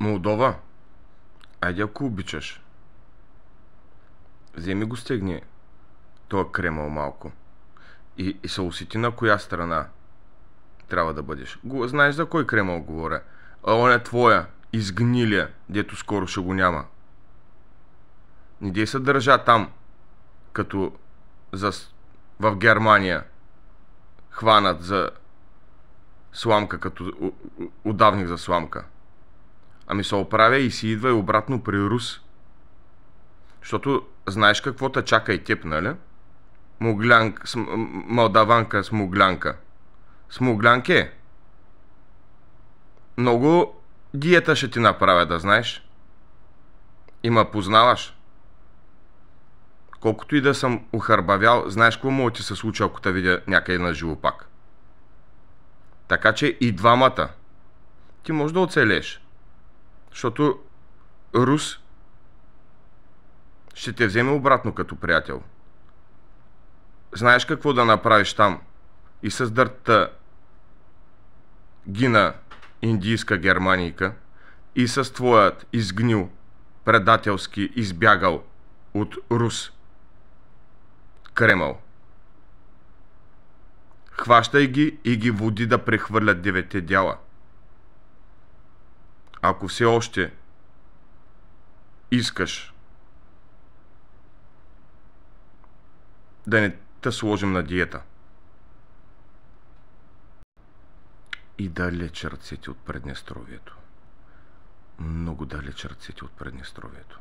Молдова, айде ако обичаш. Вземи го стегни е кремал малко. И, и се усети на коя страна трябва да бъдеш. Го, знаеш за кой кремал говоря. А он е твоя, изгнилия, дето скоро ще го няма. Не дей се държа там, като за, в Германия хванат за сламка, като удавник за сламка. Ами се оправя и си идва и обратно при Рус. Защото знаеш какво те чака и теб, нали? Муглянка, см, молдаванка, смуглянка. Смуглянке, много диета ще ти направя, да знаеш. Има познаваш. Колкото и да съм охърбавял, знаеш какво мога ти се случи, ако те видя някъде на живо пак. Така че и двамата. Ти може да оцелеш. Защото Рус ще те вземе обратно като приятел. Знаеш какво да направиш там. И с дъртта гина индийска германика и с твоят изгнил, предателски избягал от Рус. Кремъл. Хващай ги и ги води да прехвърлят девете дяла – ако все още искаш да не те сложим на диета. И далеч ръцете от Преднестровието. Много далеч ръцете от Преднестровието.